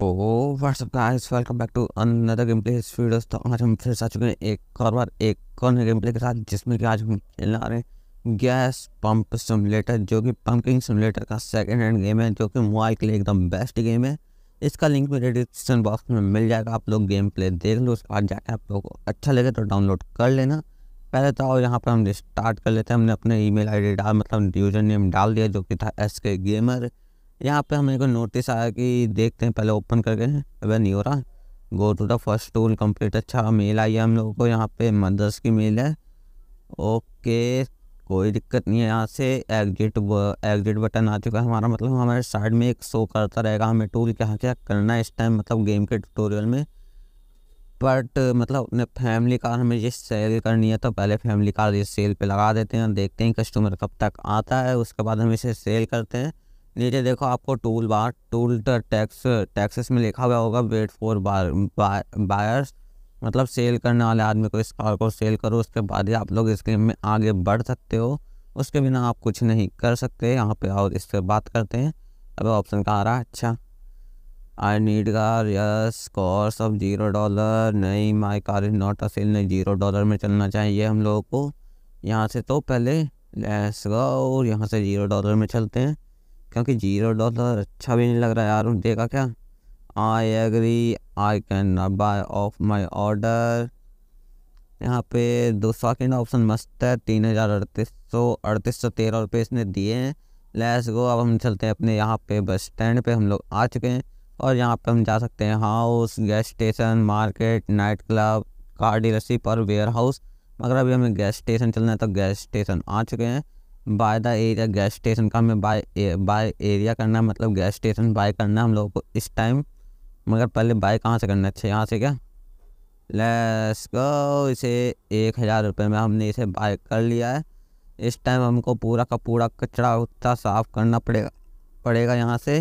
तो what's up guys welcome back to another game play videos तो आज हम फिर आ चुके हैं एक और बार एक और गेम प्ले के साथ जिसमें कि आज हम खेलने आ रहे हैं गैस पंप सिमुलेटर जो कि पंपिंग सिमुलेटर का सेकंड हैंड गेम है जो कि मोबाइल के लिए एकदम बेस्ट गेम है इसका लिंक मेरे डिस्क्रिप्शन बॉक्स में मिल जाएगा आप लोग गेम प्ले देख लो उसके बाद जाकर आप लोग को अच्छा लगे तो डाउनलोड कर लेना पहले तो आओ यहाँ पर हम स्टार्ट कर लेते हैं हमने अपने ईमेल आईडी डाल मतलब यूजर नेम डाल दिया जो कि था एस के गेमर यहाँ पे हमें को नोटिस आया कि देखते हैं पहले ओपन करके अगर नहीं हो रहा go to the first tool complete अच्छा मेल आई है हम लोगों को यहाँ पे मदर्स की मेल है ओके कोई दिक्कत नहीं है यहाँ से एग्जिट एग्जिट बटन आ चुका है हमारा मतलब हमारे साइड में एक शो करता रहेगा हमें टूल क्या क्या करना है इस टाइम मतलब गेम के टूटोरियल में बट मतलब अपने फैमिली कार हमें ये सेल करनी है तो पहले फैमिली कार ये सेल पे लगा देते हैं देखते हैं कस्टमर कब तक आता है उसके बाद हम इसे सेल करते हैं नीचे देखो आपको tool bar tool tax taxes में लिखा हुआ होगा वेट फॉर बार बायर्स मतलब सेल करने वाले आदमी को इस कार को सेल करो उसके बाद ही आप लोग इस गेम में आगे बढ़ सकते हो उसके बिना आप कुछ नहीं कर सकते यहाँ पे और इस पर बात करते हैं अब ऑप्शन का आ रहा है अच्छा I need car yes course of zero dollar नहीं my car is not a sale नहीं जीरो डॉलर में चलना चाहिए हम लोगों को यहाँ से तो पहले लेस और यहाँ से जीरो डॉलर में चलते हैं क्योंकि जीरो डॉलर अच्छा भी नहीं लग रहा यार देगा क्या I agree I can buy off my order यहाँ पे दो सेकेंड ऑप्शन मस्त है तीन हज़ार अड़तीस सौ अड़तीस सौ तेरह रुपये इसने दिए हैं लेस गो अब हम चलते हैं अपने यहाँ पे बस स्टैंड पे हम लोग आ चुके हैं और यहाँ पे हम जा सकते हैं house gas station market night club car dealership और वेयर हाउस मगर अभी हमें गैस स्टेशन चलना है तो गैस स्टेशन आ चुके हैं buy the area gas station का हमें बाय बाय एरिया करना है मतलब गैस स्टेशन बाय करना हम लोगों को इस टाइम मगर पहले बाय कहाँ से करना अच्छा यहाँ से क्या लेस गो इसे एक हज़ार रुपये में हमने इसे बाय कर लिया है इस टाइम हमको पूरा का पूरा कचरा उतना साफ़ करना पड़ेगा पड़ेगा यहाँ से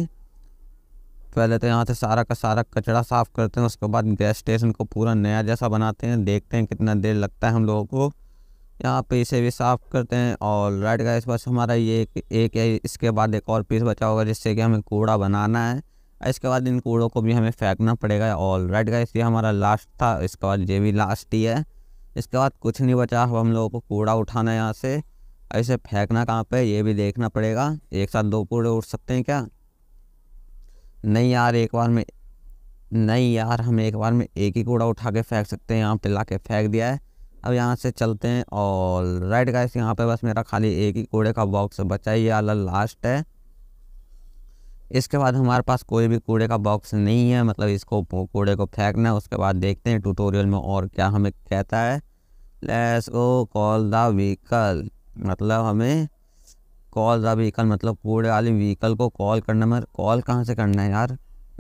पहले तो यहाँ से सारा का सारा कचरा साफ़ करते हैं उसके बाद गैस स्टेशन को पूरा नया जैसा बनाते हैं देखते हैं कितना देर लगता है हम लोगों को यहाँ पे इसे भी साफ़ करते हैं और राइट का इस बस हमारा ये एक, एक है इसके बाद एक और पीस बचा होगा जिससे कि हमें कूड़ा बनाना है इसके बाद इन कूड़ों को भी हमें फेंकना पड़ेगा और राइट का ये हमारा लास्ट था इसके बाद ये भी लास्ट ही है इसके बाद कुछ नहीं बचा अब हम लोगों को कूड़ा उठाना है यहाँ से ऐसे फेंकना कहाँ पर ये भी देखना पड़ेगा एक साथ दो कूड़े उठ सकते हैं क्या नहीं यार एक बार में नहीं यार हम एक बार में एक ही कूड़ा उठा के फेंक सकते हैं यहाँ पे ला के फेंक दिया है अब यहाँ से चलते हैं और राइट गाइस यहाँ पे बस मेरा खाली एक ही कूड़े का बॉक्स बचा ही वाला लास्ट है इसके बाद हमारे पास कोई भी कूड़े का बॉक्स नहीं है मतलब इसको कूड़े को फेंकना है उसके बाद देखते हैं ट्यूटोरियल में और क्या हमें कहता है let's go call the vehicle मतलब हमें कॉल द व्हीकल मतलब कूड़े वाली व्हीकल को कॉल करना मैं कॉल कहाँ से करना है यार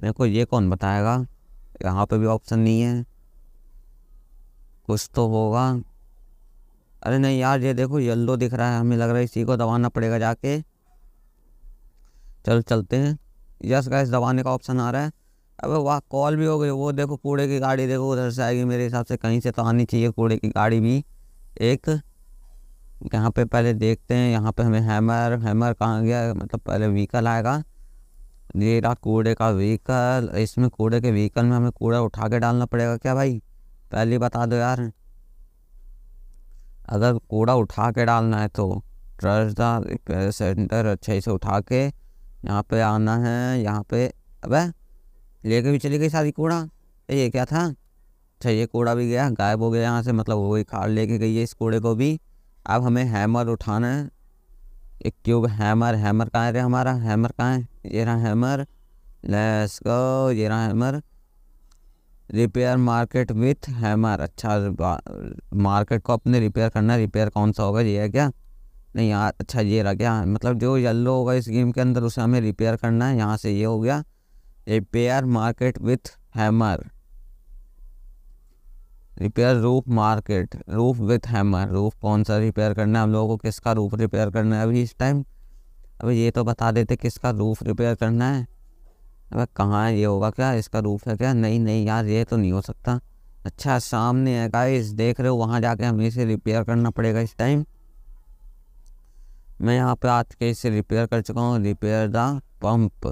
मेरे को ये कौन बताएगा यहाँ पे भी ऑप्शन नहीं है कुछ तो होगा अरे नहीं यार ये देखो येल्लो दिख रहा है हमें लग रहा है इसी को दबाना पड़ेगा जाके चल चलते हैं यस गैस दबाने का ऑप्शन आ रहा है अबे वाह कॉल भी हो गई वो देखो कूड़े की गाड़ी देखो उधर से आएगी मेरे हिसाब से कहीं से तो आनी चाहिए कूड़े की गाड़ी भी एक यहाँ पे पहले देखते हैं यहाँ पे हमें हैमर हैमर कहाँ गया मतलब पहले व्हीकल आएगा ये रहा कूड़े का व्हीकल इसमें कूड़े के व्हीकल में हमें कूड़ा उठा के डालना पड़ेगा क्या भाई पहले बता दो यार अगर कूड़ा उठा के डालना है तो ट्रस्ट द सेंटर अच्छे से उठा के यहाँ पे आना है यहाँ पे अबे लेके भी चली गई सारी कूड़ा ये क्या था अच्छा ये कूड़ा भी गया गायब हो गया यहाँ से मतलब वो ही खाड़ लेके गई है इस कूड़े को भी अब हमें हैमर उठाना है एक क्यूब हैमर हैमर कहाँ है रे हमारा हैमर कहाँ है ये रहा हैमर लेट्स गो ये रहा hammer repair market with hammer अच्छा मार्केट को अपने रिपेयर करना रिपेयर कौन सा होगा ये है क्या नहीं यार अच्छा ये रहा क्या मतलब जो येल्लो होगा इस गेम के अंदर उसे हमें रिपेयर करना है यहाँ से ये हो गया repair market with hammer repair roof market roof with hammer roof कौन सा रिपेयर करना है हम लोगों को किसका रूफ रिपेयर करना है अभी इस टाइम अभी ये तो बता देते किसका रूफ रिपेयर करना है अब कहाँ ये होगा क्या इसका रूफ है क्या नहीं नहीं यार ये तो नहीं हो सकता अच्छा सामने है गाइस देख रहे हो वहाँ जाके हमें इसे रिपेयर करना पड़ेगा इस टाइम मैं यहाँ पे के इसे रिपेयर कर चुका हूँ रिपेयर द पंप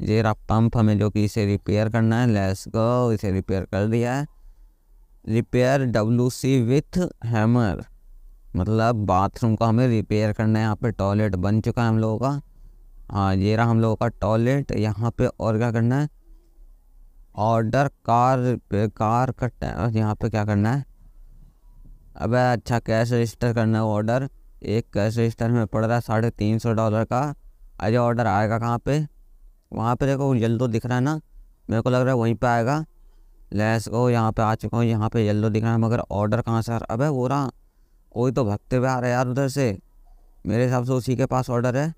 ये रहा पंप हमें जो कि इसे रिपेयर करना है लेस गो इसे रिपेयर कर दिया है repair W C with hammer मतलब बाथरूम का हमें रिपेयर करना है यहाँ पे टॉयलेट बन चुका है हम लोगों का हाँ ये रहा हम लोगों का टॉयलेट यहाँ पे और क्या करना है ऑर्डर कार पे कार का यहाँ पे क्या करना है अब अच्छा कैश रजिस्टर करना है ऑर्डर एक कैश रजिस्टर में पड़ रहा है साढ़े तीन सौ डॉलर का अरे ऑर्डर आएगा कहाँ पे वहाँ पे देखो येल्लो दिख रहा है ना मेरे को लग रहा है वहीं पे आएगा लेस को यहाँ पे आ चुका हूँ यहाँ पे येल्लो दिख रहा है मगर ऑर्डर कहाँ से अब रहा अबे वो रहा कोई तो भगते हुए आ रहा है यार उधर से मेरे हिसाब से उसी के पास ऑर्डर है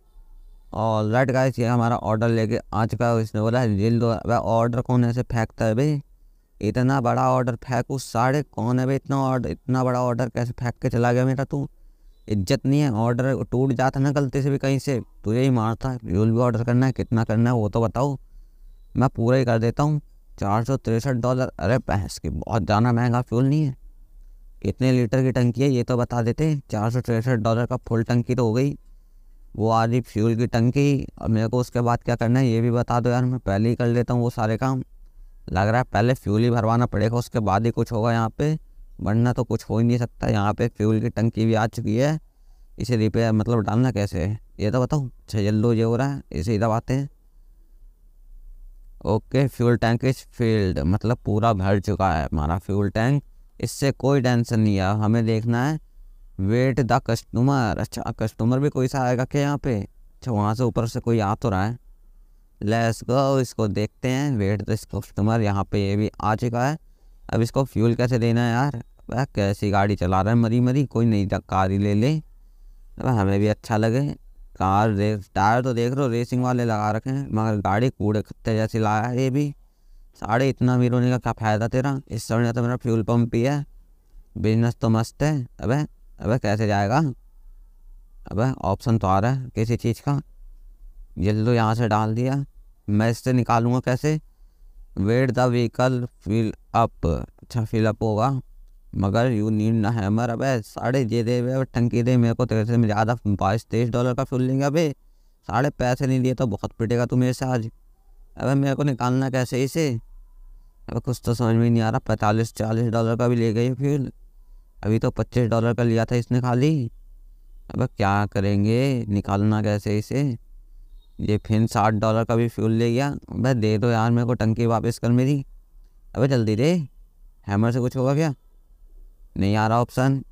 और राइट गाइस ये हमारा ऑर्डर लेके आ चुका है इसने बोला जेल दो ऑर्डर कौन ऐसे फेंकता है भाई इतना बड़ा ऑर्डर फेंकू साढ़े कौन है भाई इतना ऑर्डर इतना बड़ा ऑर्डर कैसे फेंक के चला गया मेरा तू इज्जत नहीं है ऑर्डर टूट जाता ना गलती से भी कहीं से तुझे तो ही मारता है जो भी ऑर्डर करना है कितना करना है वो तो बताओ मैं पूरा ही कर देता हूँ चार सौ तिरसठ डॉलर अरे भैंस की बहुत ज़्यादा महंगा फ्यूल नहीं है कितने लीटर की टंकी है ये तो बता देते चार सौ तिरसठ डॉलर का फुल टंकी तो हो गई वो आ रही फ्यूल की टंकी और मेरे को उसके बाद क्या करना है ये भी बता दो यार मैं पहले ही कर लेता हूँ वो सारे काम लग रहा है पहले फ्यूल ही भरवाना पड़ेगा उसके बाद ही कुछ होगा यहाँ पे वरना तो कुछ हो ही नहीं सकता यहाँ पे फ्यूल की टंकी भी आ चुकी है इसे रिपेयर मतलब डालना कैसे है ये तो बताऊँ अच्छा येल्लो ये हो रहा है इसे ही दबाते हैं okay fuel tank is filled मतलब पूरा भर चुका है हमारा फ्यूल टैंक इससे कोई टेंशन नहीं है हमें देखना है वेट द कस्टमर अच्छा कस्टमर भी कोई सा आएगा क्या यहाँ पे अच्छा वहाँ से ऊपर से कोई आ तो रहा है लेट्स गो इसको देखते हैं वेट द कस्टमर यहाँ पे ये भी आ चुका है अब इसको फ्यूल कैसे देना है यार वह कैसी गाड़ी चला रहा है मरी मरी कोई नहीं था कार ही ले ले हमें भी अच्छा लगे कार रेस टायर तो देख लो रेसिंग वाले लगा रखे हैं मगर गाड़ी कूड़े खत्ते जैसी लाया है ये भी साढ़े इतना अमीर होने का क्या फ़ायदा तेरा इस समय तो मेरा फ्यूल पम्प ही है बिजनेस तो मस्त है अबे अबे कैसे जाएगा अबे ऑप्शन तो आ रहा है किसी चीज़ का येल्लो तो यहाँ से डाल दिया मैं इससे निकालूंगा कैसे wait the vehicle fill up अच्छा फिल अप होगा मगर यू नीड ना हैमर अबे साढ़े जे दे टंकी दे मेरे को तेरे से मैं ज़्यादा बाईस तेईस डॉलर का फ्यूल लेंगे अबे साढ़े पैसे नहीं दिए तो बहुत पिटेगा तू मेरे से आज अबे मेरे को निकालना कैसे इसे अबे कुछ तो समझ में नहीं आ रहा पैंतालीस चालीस डॉलर का भी ले गई फ्यूल अभी तो पच्चीस डॉलर का लिया था इसने खाली अब क्या करेंगे निकालना कैसे इसे ये फिर साठ डॉलर का भी फ्यूल ले गया भाई दे दो यार मेरे को टंकी वापस कर मेरी अबे जल्दी दे हैमर से कुछ होगा क्या नहीं आ रहा ऑप्शन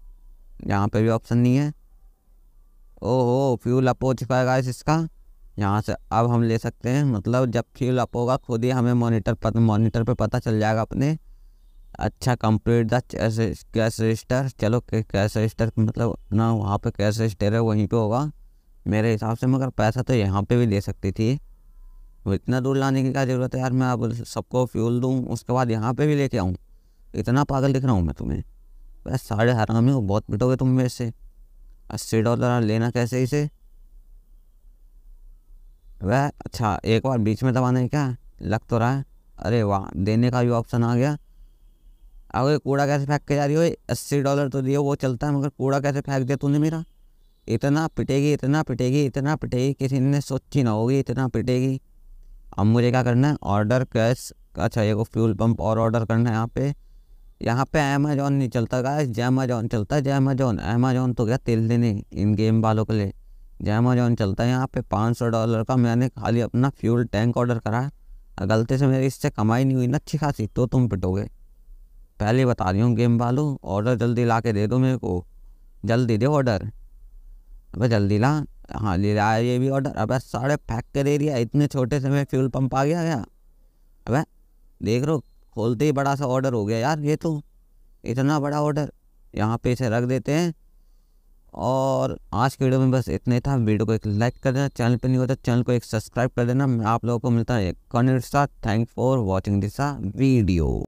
यहाँ पे भी ऑप्शन नहीं है ओहो फ्यूल अप हो चुका है गाइस इसका यहाँ से अब हम ले सकते हैं मतलब जब फ्यूल अप होगा खुद ही हमें मॉनिटर पर मॉनिटर पे पता चल जाएगा अपने अच्छा कंप्लीट कैसे कैश रजिस्टर चलो कैश रजिस्टर मतलब ना वहाँ पे कैश रजिस्टर है वहीं पे होगा मेरे हिसाब से मगर पैसा तो यहाँ पे भी दे सकती थी वो इतना दूर लाने की क्या ज़रूरत है यार मैं अब सबको फ्यूल दूँ उसके बाद यहाँ पे भी लेके आऊँ इतना पागल दिख रहा हूँ मैं तुम्हें बस साढ़े हरामी हो बहुत पिटोगे तुम मेरे से अस्सी डॉलर लेना कैसे इसे वह अच्छा एक बार बीच में दबाने है क्या लग तो रहा है अरे वाह देने का भी ऑप्शन आ गया अगर कूड़ा कैसे फेंक के जा रही हो अस्सी डॉलर तो दिए वो चलता है मगर कूड़ा कैसे फेंक दिया तूने मेरा इतना पिटेगी इतना पिटेगी इतना पिटेगी किसी ने सोची ना होगी इतना पिटेगी अब मुझे क्या करना है ऑर्डर कैश अच्छा ये को फ्यूल पंप और ऑर्डर करना है यहाँ पे यहाँ पे अमेजोन नहीं चलता गाइस जैमाजॉन चलता है जैमाजॉन अमेजोन तो क्या तेल देने इन गेम वालों के लिए जैमाजॉन चलता है यहाँ पे पाँच सौ डॉलर का मैंने खाली अपना फ्यूल टैंक ऑर्डर करा है गलती से मेरी इससे कमाई नहीं हुई ना अच्छी खासी तो तुम पिटोगे पहले बता रही हूँ गेम वालों ऑर्डर जल्दी ला के दे दो मेरे को जल्दी दे ऑर्डर अब जल्दी ला हाँ ले रहा है ये भी ऑर्डर अबे साढ़े फेंक के दे दिया इतने छोटे से मैं फ्यूल पंप आ गया क्या अबे देख रो खोलते ही बड़ा सा ऑर्डर हो गया यार ये तो इतना बड़ा ऑर्डर यहाँ पे इसे रख देते हैं और आज के वीडियो में बस इतने था वीडियो को एक लाइक कर देना चैनल पर नहीं होता तो चैनल को एक सब्सक्राइब कर देना मैं आप लोगों को मिलता है कॉन्वर्सा thank for watching this video